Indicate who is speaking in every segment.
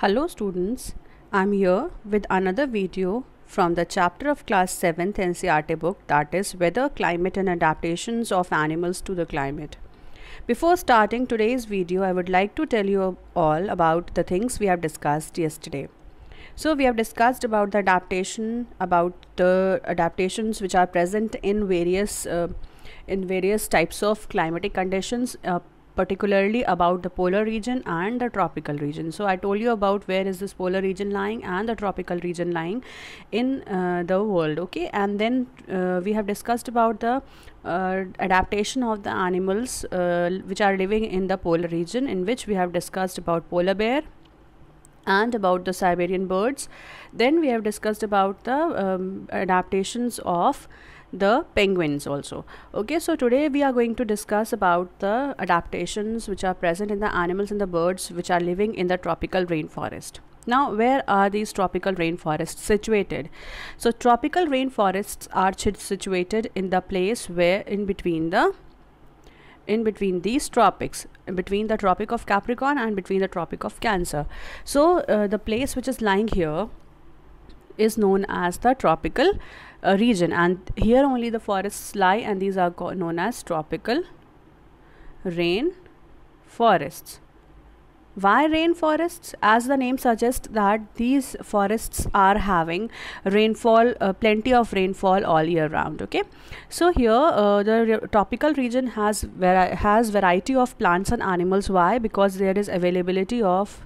Speaker 1: Hello students, I'm here with another video from the chapter of class 7th NCRT book that is weather, climate and adaptations of animals to the climate. Before starting today's video, I would like to tell you all about the things we have discussed yesterday. So we have discussed about the adaptation, about the adaptations which are present in various uh, in various types of climatic conditions uh, particularly about the polar region and the tropical region. So I told you about where is this polar region lying and the tropical region lying in uh, the world. Okay, and then uh, we have discussed about the uh, adaptation of the animals uh, which are living in the polar region, in which we have discussed about polar bear and about the Siberian birds. Then we have discussed about the um, adaptations of the penguins also okay so today we are going to discuss about the adaptations which are present in the animals and the birds which are living in the tropical rainforest now where are these tropical rainforests situated so tropical rainforests are situated in the place where in between the in between these tropics between the tropic of capricorn and between the tropic of cancer so uh, the place which is lying here is known as the tropical uh, region and here only the forests lie and these are known as tropical rain forests why rainforests as the name suggests that these forests are having rainfall uh, plenty of rainfall all year round okay so here uh, the tropical region has ver- has variety of plants and animals why because there is availability of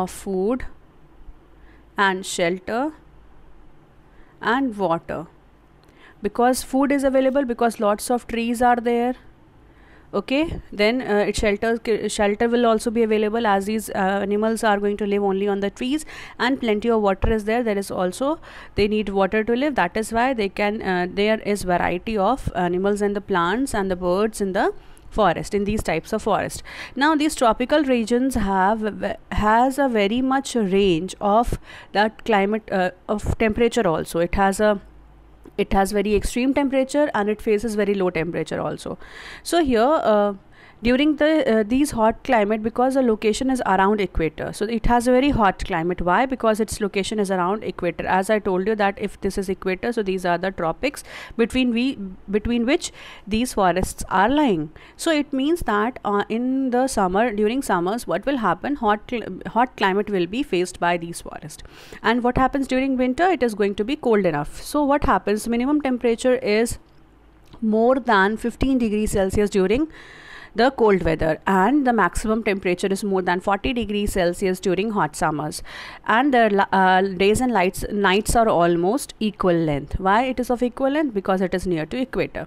Speaker 1: of food and shelter and water because food is available because lots of trees are there okay then uh, it shelters shelter will also be available as these uh, animals are going to live only on the trees and plenty of water is there there is also they need water to live that is why they can uh, there is variety of animals and the plants and the birds in the forest in these types of forest now these tropical regions have has a very much range of that climate uh, of temperature also it has a it has very extreme temperature and it faces very low temperature also so here uh, during the uh, these hot climate because the location is around equator so it has a very hot climate why because its location is around equator as i told you that if this is equator so these are the tropics between we between which these forests are lying so it means that uh, in the summer during summers what will happen hot cl hot climate will be faced by these forests and what happens during winter it is going to be cold enough so what happens minimum temperature is more than 15 degrees celsius during the cold weather and the maximum temperature is more than 40 degrees Celsius during hot summers and the uh, days and lights, nights are almost equal length. Why it is of equal length? Because it is near to equator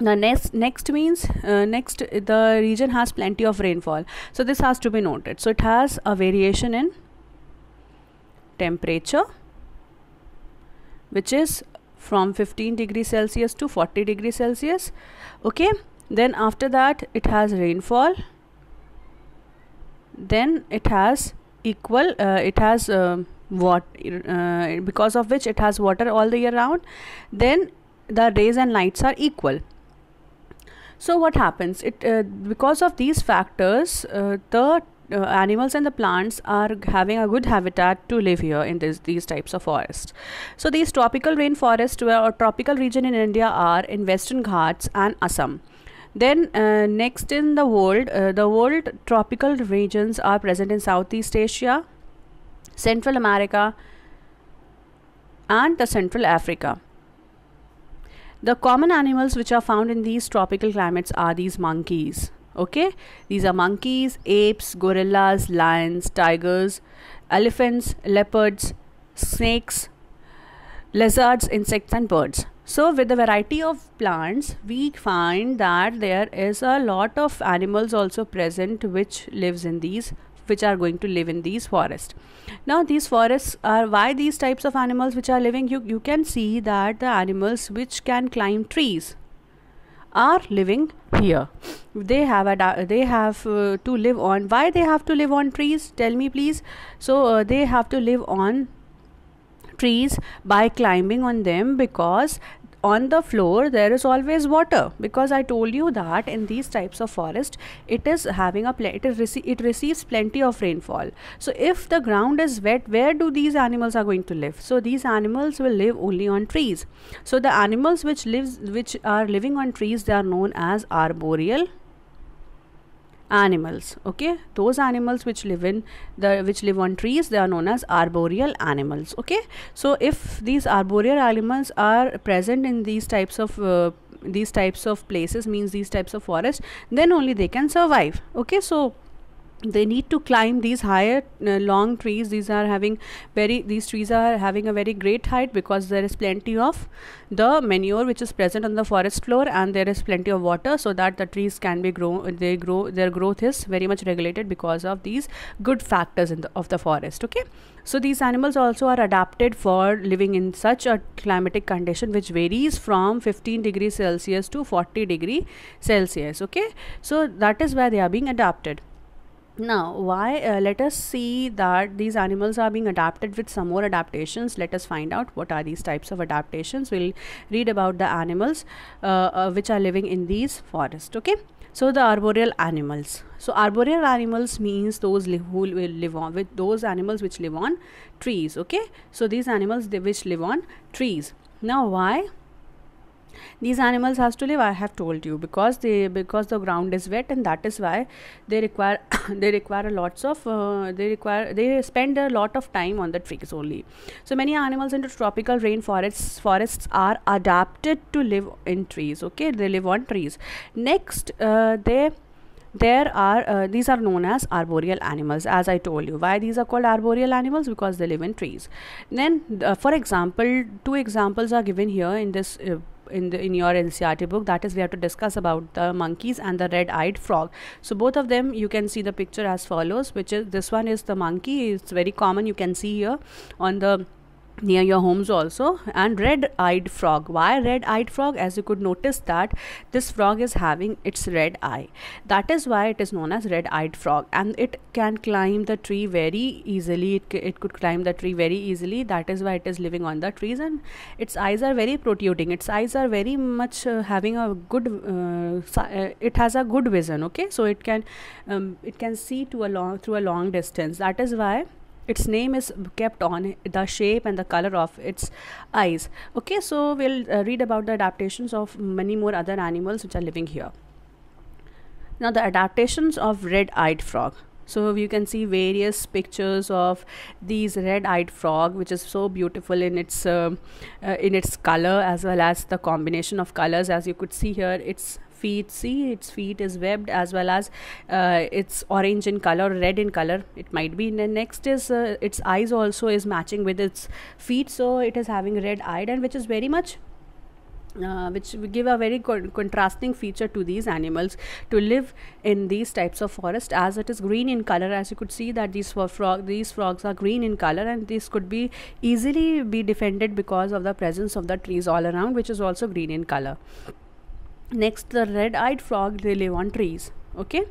Speaker 1: Now next next means uh, next the region has plenty of rainfall so this has to be noted so it has a variation in temperature which is from 15 degrees celsius to 40 degrees celsius okay then after that it has rainfall then it has equal uh, it has uh, um, what uh, because of which it has water all the year round then the days and nights are equal so what happens it uh, because of these factors uh, the uh, animals and the plants are having a good habitat to live here in this, these types of forests. So these tropical rainforests or tropical region in India are in Western Ghats and Assam. Then uh, next in the world, uh, the world tropical regions are present in Southeast Asia, Central America and the Central Africa. The common animals which are found in these tropical climates are these monkeys. Okay, these are monkeys, apes, gorillas, lions, tigers, elephants, leopards, snakes, lizards, insects, and birds. So, with the variety of plants, we find that there is a lot of animals also present which lives in these which are going to live in these forests now these forests are why these types of animals which are living you you can see that the animals which can climb trees are living here they have a they have uh, to live on why they have to live on trees tell me please so uh, they have to live on trees by climbing on them because on the floor there is always water because i told you that in these types of forest it is having a it, it receives plenty of rainfall so if the ground is wet where do these animals are going to live so these animals will live only on trees so the animals which lives which are living on trees they are known as arboreal animals okay those animals which live in the which live on trees they are known as arboreal animals okay so if these arboreal animals are present in these types of uh, these types of places means these types of forests then only they can survive okay so they need to climb these higher uh, long trees these are having very these trees are having a very great height because there is plenty of the manure which is present on the forest floor and there is plenty of water so that the trees can be grow they grow their growth is very much regulated because of these good factors in the, of the forest okay so these animals also are adapted for living in such a climatic condition which varies from 15 degrees celsius to 40 degree celsius okay so that is where they are being adapted now why uh, let us see that these animals are being adapted with some more adaptations let us find out what are these types of adaptations we'll read about the animals uh, uh, which are living in these forests okay so the arboreal animals so arboreal animals means those li- who will live on with those animals which live on trees okay so these animals they which live on trees now why these animals has to live i have told you because they because the ground is wet and that is why they require they require lots of uh, they require they spend a lot of time on the trees only so many animals in tropical rainforests forests are adapted to live in trees okay they live on trees next uh, they there are uh, these are known as arboreal animals as i told you why these are called arboreal animals because they live in trees then uh, for example two examples are given here in this uh, in the in your NCRT book. That is, we have to discuss about the monkeys and the red-eyed frog. So both of them, you can see the picture as follows, which is this one is the monkey. It's very common. You can see here on the near your homes also and red eyed frog why red eyed frog as you could notice that this frog is having its red eye that is why it is known as red eyed frog and it can climb the tree very easily it, it could climb the tree very easily that is why it is living on the trees and its eyes are very protruding its eyes are very much uh, having a good uh, uh it has a good vision okay so it can um, it can see to a long through a long distance that is why its name is kept on the shape and the color of its eyes okay so we'll uh, read about the adaptations of many more other animals which are living here now the adaptations of red-eyed frog so you can see various pictures of these red-eyed frog which is so beautiful in its uh, uh, in its color as well as the combination of colors as you could see here it's feet see its feet is webbed as well as uh, it's orange in color red in color it might be and then next is uh, its eyes also is matching with its feet so it is having red eyed and which is very much uh, which give a very co contrasting feature to these animals to live in these types of forest as it is green in color as you could see that these frog these frogs are green in color and these could be easily be defended because of the presence of the trees all around which is also green in color next the red-eyed frog they live on trees okay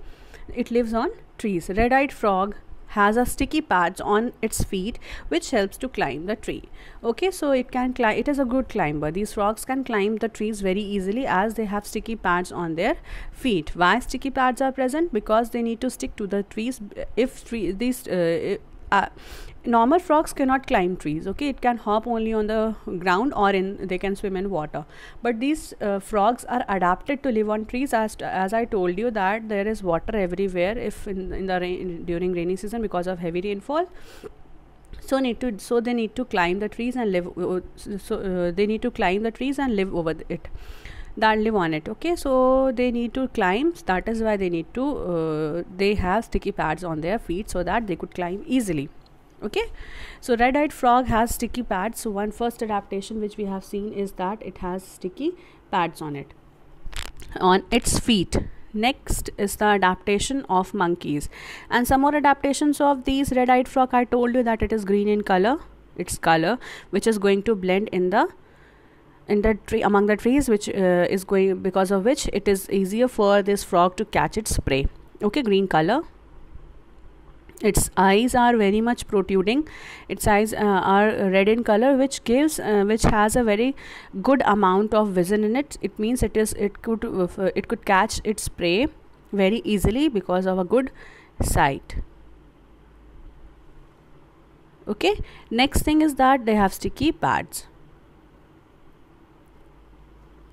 Speaker 1: it lives on trees red-eyed frog has a sticky pads on its feet which helps to climb the tree okay so it can climb it is a good climber these frogs can climb the trees very easily as they have sticky pads on their feet why sticky pads are present because they need to stick to the trees if tree these uh, uh, normal frogs cannot climb trees okay it can hop only on the ground or in they can swim in water but these uh, frogs are adapted to live on trees as as i told you that there is water everywhere if in, in the rain during rainy season because of heavy rainfall so need to so they need to climb the trees and live uh, so uh, they need to climb the trees and live over it that live on it okay so they need to climb that is why they need to uh, they have sticky pads on their feet so that they could climb easily okay so red-eyed frog has sticky pads so one first adaptation which we have seen is that it has sticky pads on it on its feet next is the adaptation of monkeys and some more adaptations of these red-eyed frog i told you that it is green in color its color which is going to blend in the in the tree among the trees which uh, is going because of which it is easier for this frog to catch its prey okay green color its eyes are very much protruding its eyes uh, are red in color which gives uh, which has a very good amount of vision in it it means it is it could uh, it could catch its prey very easily because of a good sight okay next thing is that they have sticky pads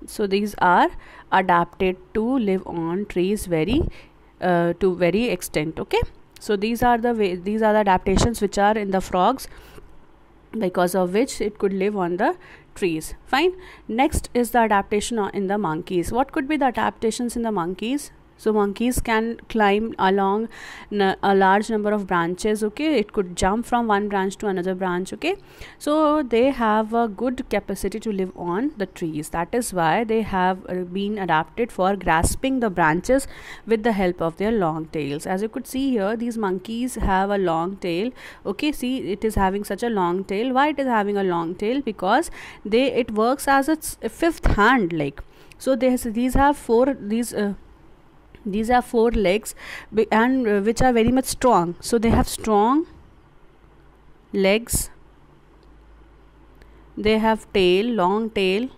Speaker 1: so these are adapted to live on trees very uh, to very extent okay so these are the way, these are the adaptations which are in the frogs because of which it could live on the trees fine next is the adaptation in the monkeys what could be the adaptations in the monkeys so monkeys can climb along a large number of branches okay it could jump from one branch to another branch okay so they have a good capacity to live on the trees that is why they have uh, been adapted for grasping the branches with the help of their long tails as you could see here these monkeys have a long tail okay see it is having such a long tail why it is having a long tail because they it works as its fifth hand like so this, these have four these uh, these are four legs and uh, which are very much strong so they have strong legs they have tail long tail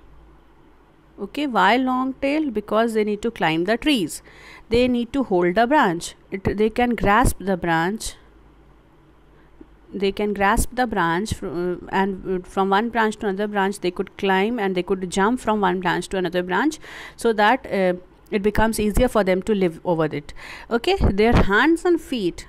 Speaker 1: okay why long tail because they need to climb the trees they need to hold the branch it, they can grasp the branch they can grasp the branch uh, and uh, from one branch to another branch they could climb and they could jump from one branch to another branch so that uh, it becomes easier for them to live over it okay their hands and feet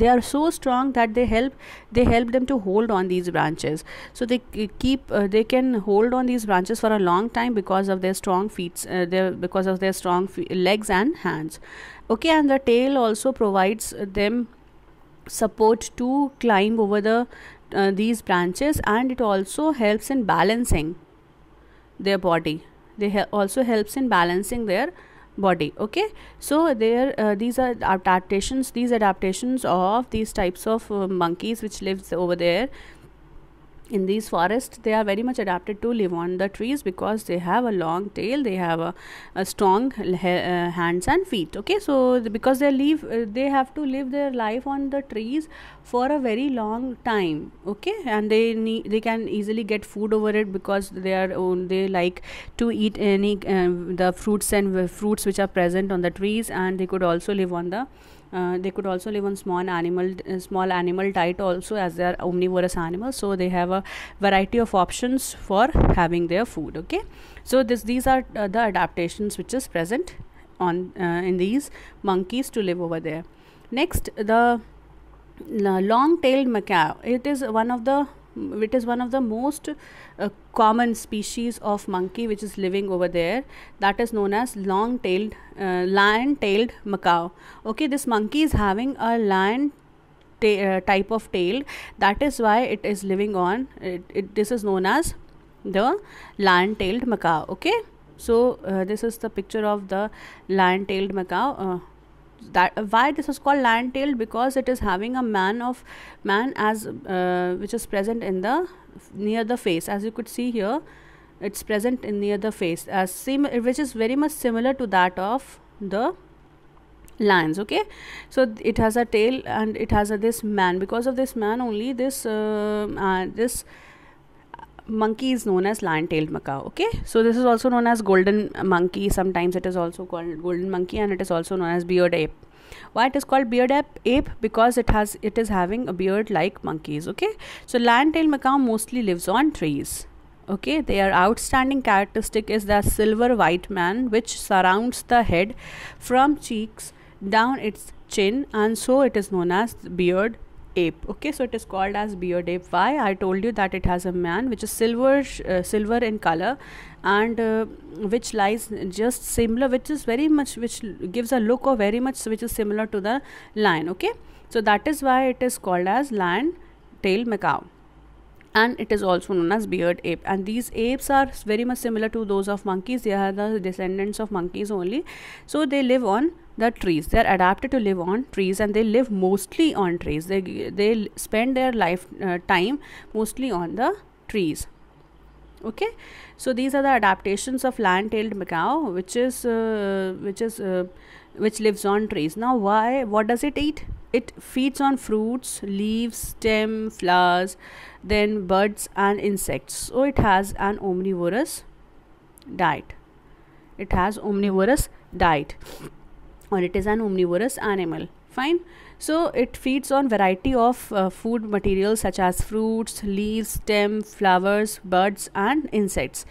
Speaker 1: they are so strong that they help they help them to hold on these branches so they keep uh, they can hold on these branches for a long time because of their strong feet uh, their because of their strong legs and hands okay and the tail also provides them support to climb over the uh, these branches and it also helps in balancing their body they also helps in balancing their body okay so there uh, these are adaptations these adaptations of these types of uh, monkeys which lives over there in these forests they are very much adapted to live on the trees because they have a long tail they have a, a strong uh, hands and feet okay so because they live uh, they have to live their life on the trees for a very long time okay and they need they can easily get food over it because they are own, they like to eat any uh, the fruits and uh, fruits which are present on the trees and they could also live on the uh, they could also live on small animal uh, small animal diet also as they are omnivorous animals so they have a variety of options for having their food okay so this these are uh, the adaptations which is present on uh, in these monkeys to live over there next the long tailed macaw it is one of the Mm, it is one of the most uh, common species of monkey which is living over there that is known as long tailed uh, lion tailed macaw okay this monkey is having a lion uh, type of tail that is why it is living on it, it this is known as the lion tailed macaw okay so uh, this is the picture of the lion tailed macaw uh, that why this is called lion tail because it is having a man of man as uh, which is present in the near the face as you could see here it's present in near the face as uh, sim which is very much similar to that of the lions okay so it has a tail and it has a this man because of this man only this uh, uh, this monkey is known as lion-tailed macaw okay so this is also known as golden monkey sometimes it is also called golden monkey and it is also known as beard ape why it is called beard ape, ape because it has it is having a beard like monkeys okay so lion-tailed macaw mostly lives on trees okay their outstanding characteristic is the silver white man which surrounds the head from cheeks down its chin and so it is known as beard ape okay so it is called as beard ape why i told you that it has a man which is silver uh, silver in color and uh, which lies just similar which is very much which gives a look of very much which is similar to the lion okay so that is why it is called as lion tail macaw and it is also known as beard ape and these apes are very much similar to those of monkeys they are the descendants of monkeys only so they live on the trees they are adapted to live on trees and they live mostly on trees they they spend their life uh, time mostly on the trees okay so these are the adaptations of land-tailed macaw which is uh, which is uh, which lives on trees now why what does it eat it feeds on fruits leaves stem flowers then birds and insects so it has an omnivorous diet it has omnivorous diet or it is an omnivorous animal fine so it feeds on variety of uh, food materials such as fruits leaves stem flowers birds and insects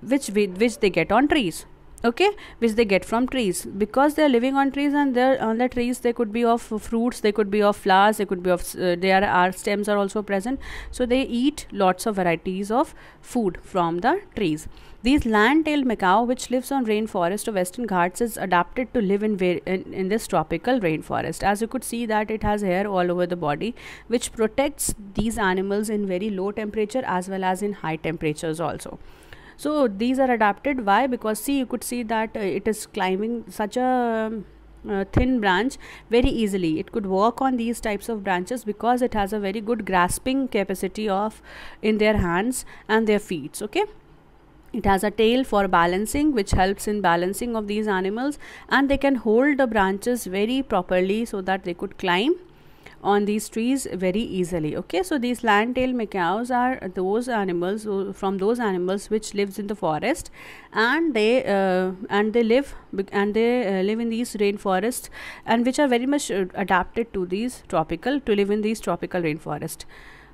Speaker 1: which we, which they get on trees okay which they get from trees because they are living on trees and they're on the trees they could be of fruits they could be of flowers they could be of uh, are stems are also present so they eat lots of varieties of food from the trees these land-tailed macaw, which lives on rainforest of Western Ghats, is adapted to live in, in, in this tropical rainforest. As you could see that it has hair all over the body, which protects these animals in very low temperature as well as in high temperatures also so these are adapted why because see you could see that uh, it is climbing such a um, uh, thin branch very easily it could walk on these types of branches because it has a very good grasping capacity of in their hands and their feet okay it has a tail for balancing which helps in balancing of these animals and they can hold the branches very properly so that they could climb on these trees very easily okay so these land-tailed macaws are those animals uh, from those animals which lives in the forest and they uh, and they live and they uh, live in these rainforests and which are very much uh, adapted to these tropical to live in these tropical rainforest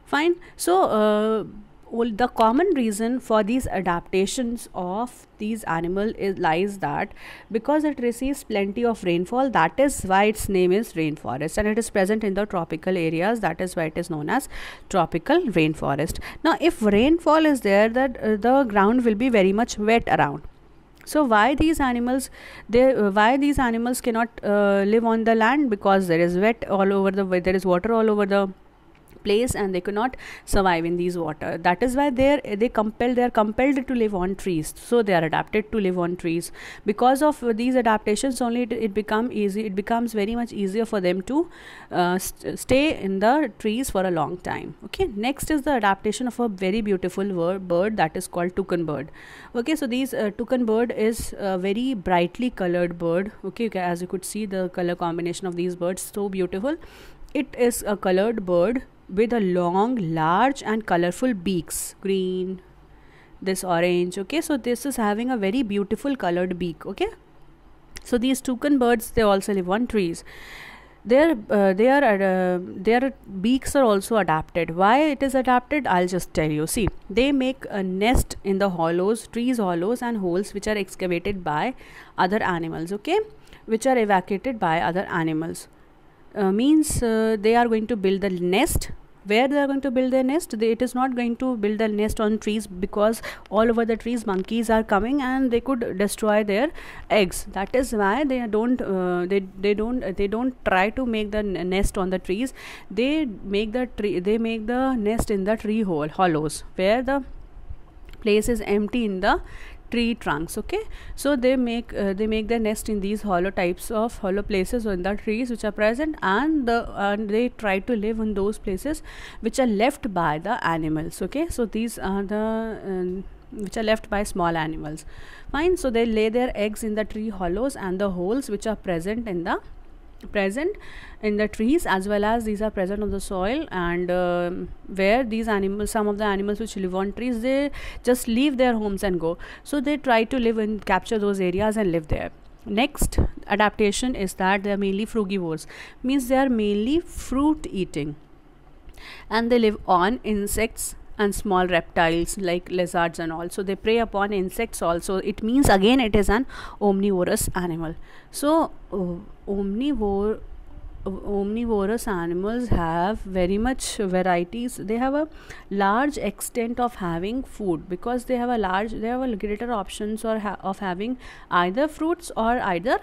Speaker 1: fine so uh, well, the common reason for these adaptations of these animal is lies that because it receives plenty of rainfall that is why its name is rainforest and it is present in the tropical areas that is why it is known as tropical rainforest now if rainfall is there that uh, the ground will be very much wet around so why these animals they uh, why these animals cannot uh, live on the land because there is wet all over the there is water all over the place and they could not survive in these water that is why they they compelled they are compelled to live on trees so they are adapted to live on trees because of these adaptations only it, it become easy it becomes very much easier for them to uh, st stay in the trees for a long time okay next is the adaptation of a very beautiful bird that is called toucan bird okay so these uh, toucan bird is a very brightly colored bird okay as you could see the color combination of these birds so beautiful it is a colored bird with a long large and colorful beaks green this orange okay so this is having a very beautiful colored beak okay so these toucan birds they also live on trees their uh, their uh, their beaks are also adapted why it is adapted i'll just tell you see they make a nest in the hollows trees hollows and holes which are excavated by other animals okay which are evacuated by other animals uh, means uh, they are going to build the nest where they are going to build their nest they, it is not going to build the nest on trees because all over the trees monkeys are coming and they could destroy their eggs that is why they don't uh, they they don't they don't try to make the nest on the trees they make the tree they make the nest in the tree hole hollows where the place is empty in the tree trunks okay so they make uh, they make their nest in these hollow types of hollow places or in the trees which are present and the and they try to live in those places which are left by the animals okay so these are the um, which are left by small animals fine so they lay their eggs in the tree hollows and the holes which are present in the present in the trees as well as these are present on the soil and uh, where these animals some of the animals which live on trees they just leave their homes and go so they try to live and capture those areas and live there next adaptation is that they are mainly frugivores means they are mainly fruit eating and they live on insects and small reptiles like lizards and all. So they prey upon insects also. It means again it is an omnivorous animal. So uh, omnivore omnivorous animals have very much varieties they have a large extent of having food because they have a large they have a greater options or ha of having either fruits or either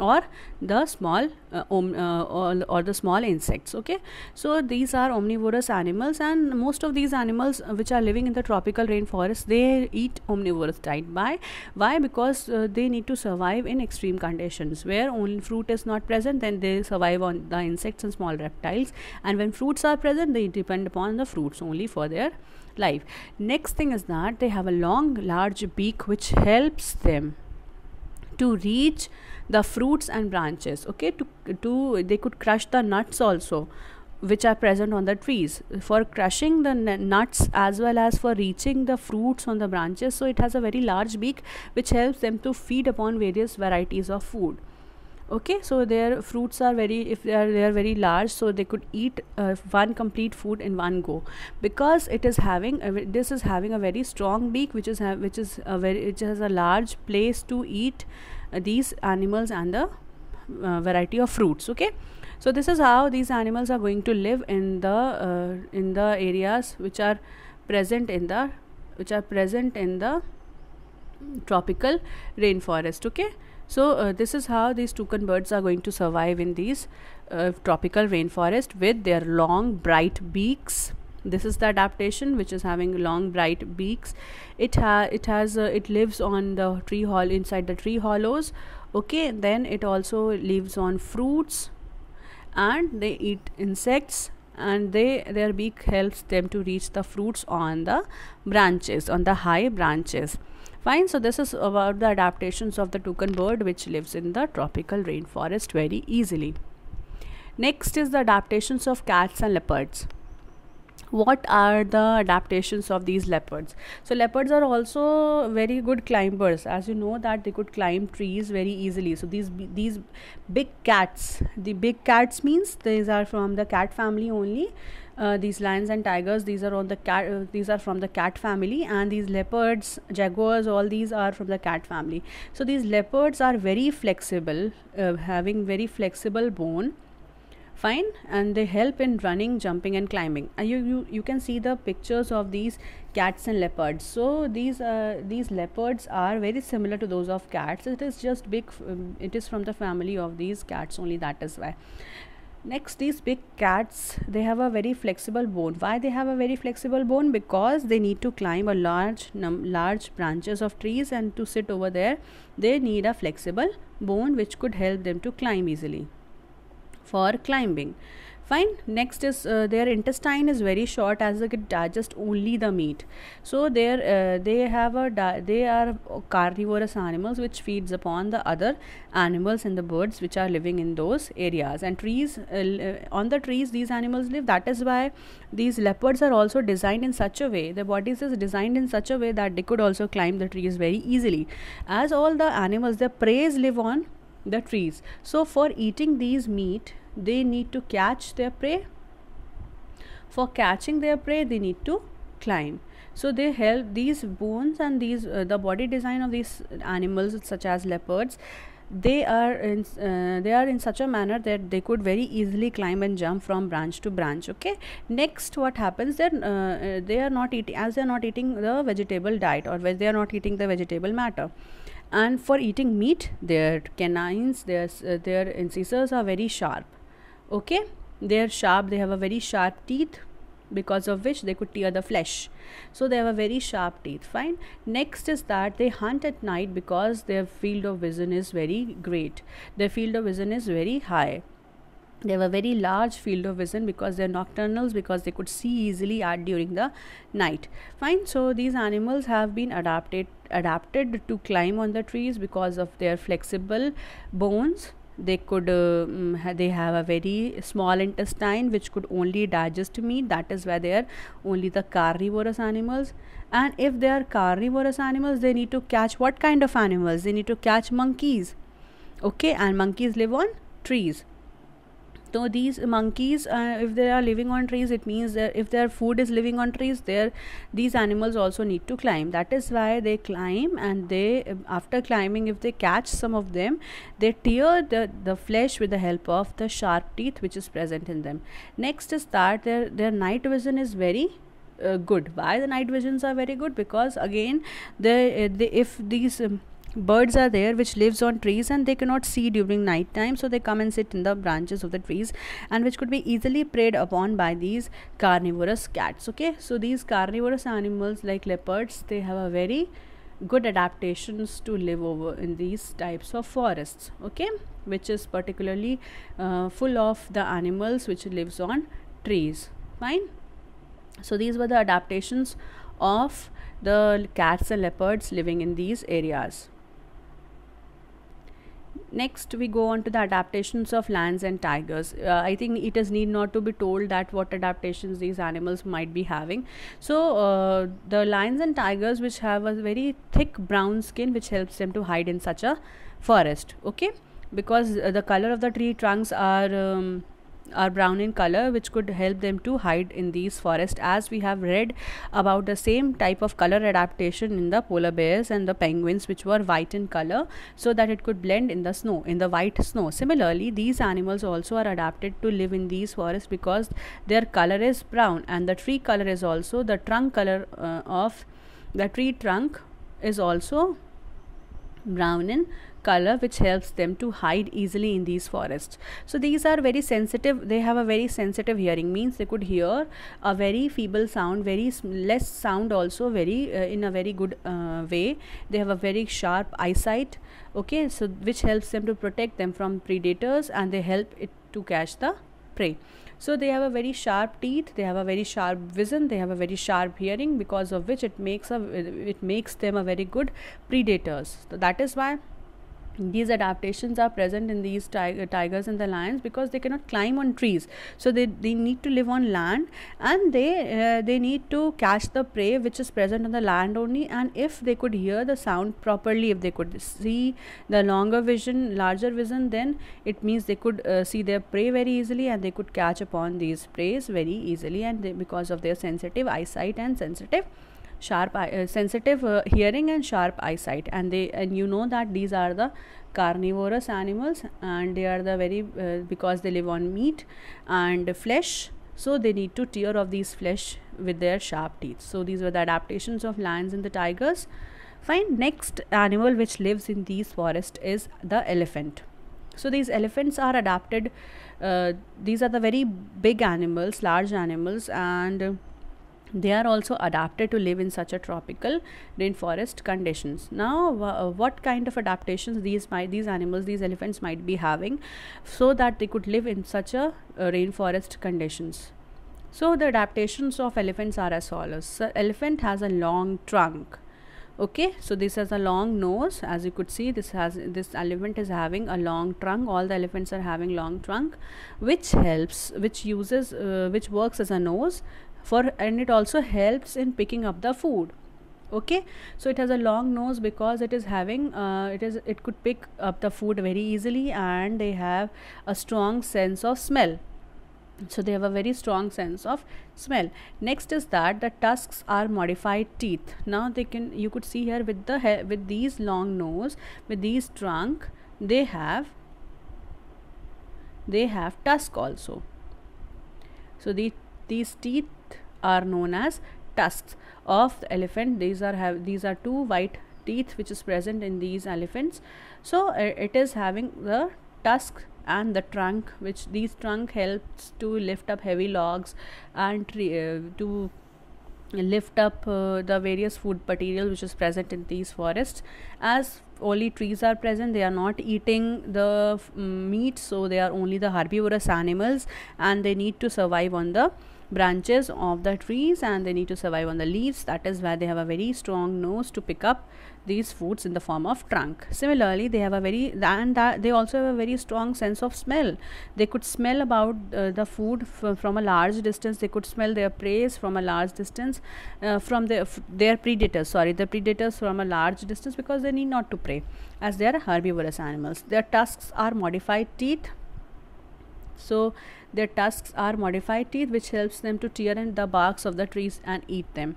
Speaker 1: or the small uh, om, uh, or, or, the small insects okay so these are omnivorous animals and most of these animals uh, which are living in the tropical rainforest they eat omnivorous diet by why because uh, they need to survive in extreme conditions where only fruit is not present then they survive on the insects and small reptiles and when fruits are present they depend upon the fruits only for their life next thing is that they have a long large beak which helps them to reach the fruits and branches okay to to they could crush the nuts also which are present on the trees for crushing the nuts as well as for reaching the fruits on the branches so it has a very large beak which helps them to feed upon various varieties of food okay so their fruits are very if they are, they are very large so they could eat uh, one complete food in one go because it is having this is having a very strong beak which is which is a very which has a large place to eat uh, these animals and the uh, variety of fruits okay so this is how these animals are going to live in the uh, in the areas which are present in the which are present in the tropical rainforest okay so uh, this is how these toucan birds are going to survive in these uh, tropical rainforest with their long bright beaks. This is the adaptation which is having long bright beaks. It ha it has uh, it lives on the tree hall inside the tree hollows. Okay, then it also lives on fruits, and they eat insects and they their beak helps them to reach the fruits on the branches on the high branches Fine, so this is about the adaptations of the toucan bird which lives in the tropical rainforest very easily. Next is the adaptations of cats and leopards what are the adaptations of these leopards so leopards are also very good climbers as you know that they could climb trees very easily so these these big cats the big cats means these are from the cat family only uh, these lions and tigers these are on the cat uh, these are from the cat family and these leopards jaguars all these are from the cat family so these leopards are very flexible uh, having very flexible bone fine and they help in running jumping and climbing and uh, you you, you can see the pictures of these cats and leopards so these uh, these leopards are very similar to those of cats it is just big um, it is from the family of these cats only that is why next these big cats they have a very flexible bone why they have a very flexible bone because they need to climb a large large branches of trees and to sit over there they need a flexible bone which could help them to climb easily for climbing fine next is uh, their intestine is very short as they can digest only the meat so their uh, they have a they are carnivorous animals which feeds upon the other animals and the birds which are living in those areas and trees uh, uh, on the trees these animals live that is why these leopards are also designed in such a way their bodies is designed in such a way that they could also climb the trees very easily as all the animals their preys live on the trees. So for eating these meat, they need to catch their prey. For catching their prey, they need to climb. So they help these bones and these uh, the body design of these animals such as leopards they are in uh, they are in such a manner that they could very easily climb and jump from branch to branch okay next what happens They uh, uh, they are not eating as they are not eating the vegetable diet or they are not eating the vegetable matter and for eating meat their canines their uh, their incisors are very sharp okay they're sharp they have a very sharp teeth because of which they could tear the flesh so they have a very sharp teeth fine next is that they hunt at night because their field of vision is very great their field of vision is very high they have a very large field of vision because they're nocturnals because they could see easily at during the night fine so these animals have been adapted adapted to climb on the trees because of their flexible bones they could uh, mm, they have a very small intestine which could only digest meat that is why they are only the carnivorous animals and if they are carnivorous animals they need to catch what kind of animals they need to catch monkeys okay and monkeys live on trees so these monkeys, uh, if they are living on trees, it means that if their food is living on trees, there these animals also need to climb. That is why they climb, and they after climbing, if they catch some of them, they tear the the flesh with the help of the sharp teeth which is present in them. Next is that their their night vision is very uh, good. Why the night visions are very good? Because again, the, uh, the if these um, birds are there which lives on trees and they cannot see during night time so they come and sit in the branches of the trees and which could be easily preyed upon by these carnivorous cats okay so these carnivorous animals like leopards they have a very good adaptations to live over in these types of forests okay which is particularly uh, full of the animals which lives on trees fine so these were the adaptations of the cats and leopards living in these areas next we go on to the adaptations of lions and tigers uh, i think it is need not to be told that what adaptations these animals might be having so uh, the lions and tigers which have a very thick brown skin which helps them to hide in such a forest okay because uh, the color of the tree trunks are um, are brown in color which could help them to hide in these forests as we have read about the same type of color adaptation in the polar bears and the penguins which were white in color so that it could blend in the snow in the white snow similarly these animals also are adapted to live in these forests because their color is brown and the tree color is also the trunk color uh, of the tree trunk is also brown in color which helps them to hide easily in these forests so these are very sensitive they have a very sensitive hearing means they could hear a very feeble sound very less sound also very uh, in a very good uh, way they have a very sharp eyesight okay so which helps them to protect them from predators and they help it to catch the prey so they have a very sharp teeth they have a very sharp vision they have a very sharp hearing because of which it makes a it makes them a very good predators so that is why these adaptations are present in these tig- uh, tigers and the lions because they cannot climb on trees so they, they need to live on land and they uh, they need to catch the prey which is present on the land only and if they could hear the sound properly if they could see the longer vision larger vision then it means they could uh, see their prey very easily and they could catch upon these preys very easily and they, because of their sensitive eyesight and sensitive sharp eye, uh, sensitive uh, hearing and sharp eyesight and they and you know that these are the carnivorous animals and they are the very uh, because they live on meat and flesh so they need to tear off these flesh with their sharp teeth so these were the adaptations of lions and the tigers fine next animal which lives in these forests is the elephant so these elephants are adapted uh, these are the very big animals large animals and they are also adapted to live in such a tropical rainforest conditions now uh, what kind of adaptations these might these animals these elephants might be having so that they could live in such a, rainforest conditions so the adaptations of elephants are as follows so elephant has a long trunk okay so this has a long nose as you could see this has this elephant is having a long trunk all the elephants are having long trunk which helps which uses uh, which works as a nose for and it also helps in picking up the food okay so it has a long nose because it is having uh, it is it could pick up the food very easily and they have a strong sense of smell so they have a very strong sense of smell next is that the tusks are modified teeth now they can you could see here with the with these long nose with these trunk they have they have tusk also so the, these teeth are known as tusks of the elephant these are have these are two white teeth which is present in these elephants so uh, it is having the tusk and the trunk which these trunk helps to lift up heavy logs and uh, to lift up uh, the various food material which is present in these forests as only trees are present they are not eating the meat so they are only the herbivorous animals and they need to survive on the branches of the trees and they need to survive on the leaves that is where they have a very strong nose to pick up these foods in the form of trunk similarly they have a very and that they also have a very strong sense of smell they could smell about uh, the food from a large distance they could smell their prey from a large distance uh, from their their predators sorry the predators from a large distance because they need not to prey as they are herbivorous animals their tusks are modified teeth so their tusks are modified teeth which helps them to tear in the barks of the trees and eat them.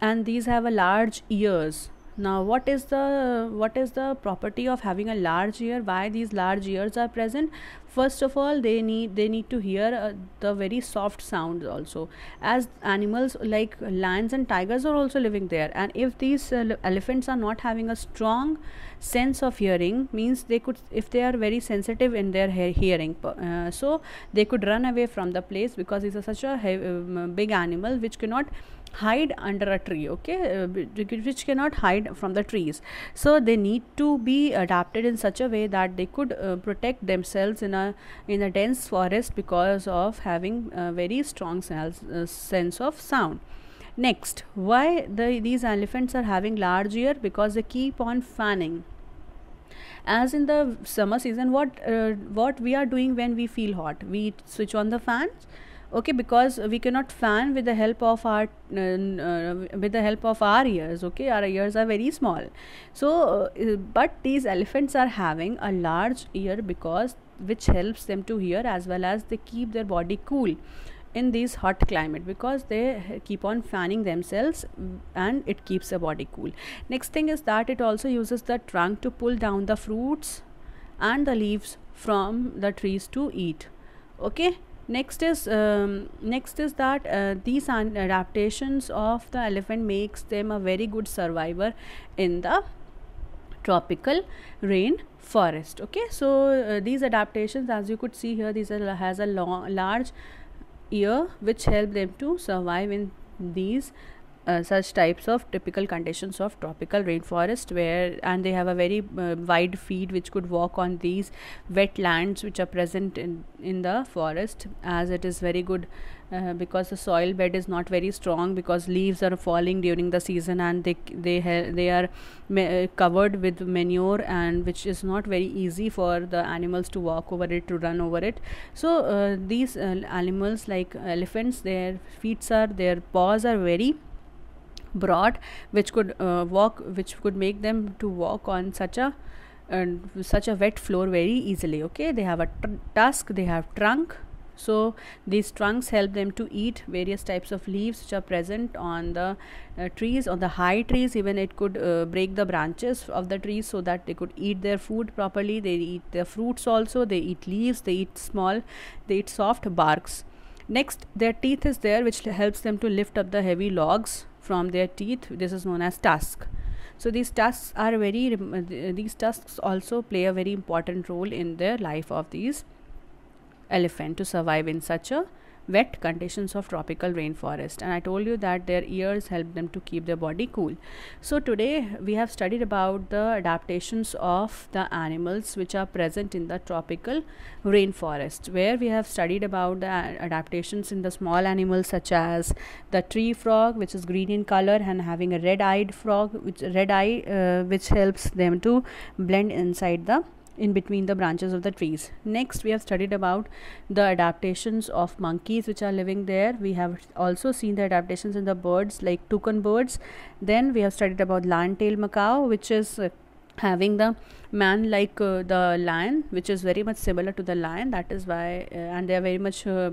Speaker 1: And these have a large ears now what is the what is the property of having a large ear why these large ears are present first of all they need they need to hear uh, the very soft sounds also as animals like lions and tigers are also living there and if these uh, elephants are not having a strong sense of hearing means they could if they are very sensitive in their he hearing uh, so they could run away from the place because these are such a um, big animal which cannot hide under a tree okay uh, which cannot hide from the trees so they need to be adapted in such a way that they could uh, protect themselves in a in a dense forest because of having a uh, very strong uh, sense of sound next why the, these elephants are having large ear because they keep on fanning as in the summer season what uh, what we are doing when we feel hot we switch on the fans okay because we cannot fan with the help of our uh, uh, with the help of our ears okay our ears are very small so uh, uh, but these elephants are having a large ear because which helps them to hear as well as they keep their body cool in these hot climate because they keep on fanning themselves and it keeps the body cool next thing is that it also uses the trunk to pull down the fruits and the leaves from the trees to eat okay next is um, next is that uh, these adaptations of the elephant makes them a very good survivor in the tropical rain forest okay so uh, these adaptations as you could see here these are, has a long, large ear which help them to survive in these uh, such types of typical conditions of tropical rainforest where and they have a very uh, wide feet which could walk on these wetlands which are present in in the forest as it is very good uh, because the soil bed is not very strong because leaves are falling during the season and they they they are uh, covered with manure and which is not very easy for the animals to walk over it to run over it so uh, these uh, animals like elephants their feet are their paws are very Broad, which could uh, walk which could make them to walk on such a and such a wet floor very easily okay they have a tr- tusk they have trunk so these trunks help them to eat various types of leaves which are present on the uh, trees on the high trees even it could uh, break the branches of the trees so that they could eat their food properly they eat their fruits also they eat leaves they eat small they eat soft barks next their teeth is there which helps them to lift up the heavy logs from their teeth this is known as tusk so these tusks are very uh, uh, these tusks also play a very important role in the life of these elephant to survive in such a wet conditions of tropical rainforest and i told you that their ears help them to keep their body cool so today we have studied about the adaptations of the animals which are present in the tropical rainforest where we have studied about the adaptations in the small animals such as the tree frog which is green in color and having a red eyed frog which red eye uh, which helps them to blend inside the in between the branches of the trees. Next, we have studied about the adaptations of monkeys which are living there. We have also seen the adaptations in the birds like toucan birds. Then we have studied about lion-tailed macaw which is uh, having the man like uh, the lion which is very much similar to the lion that is why uh, and they are very much uh,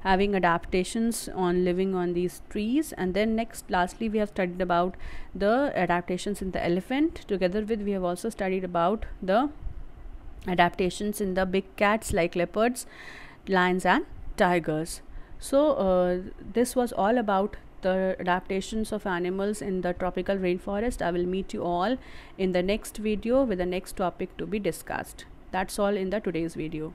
Speaker 1: having adaptations on living on these trees and then next lastly we have studied about the adaptations in the elephant together with we have also studied about the adaptations in the big cats like leopards, lions, and tigers. So, uh, this was all about the adaptations of animals in the tropical rainforest. I will meet you all in the next video with the next topic to be discussed. That's all in the today's video.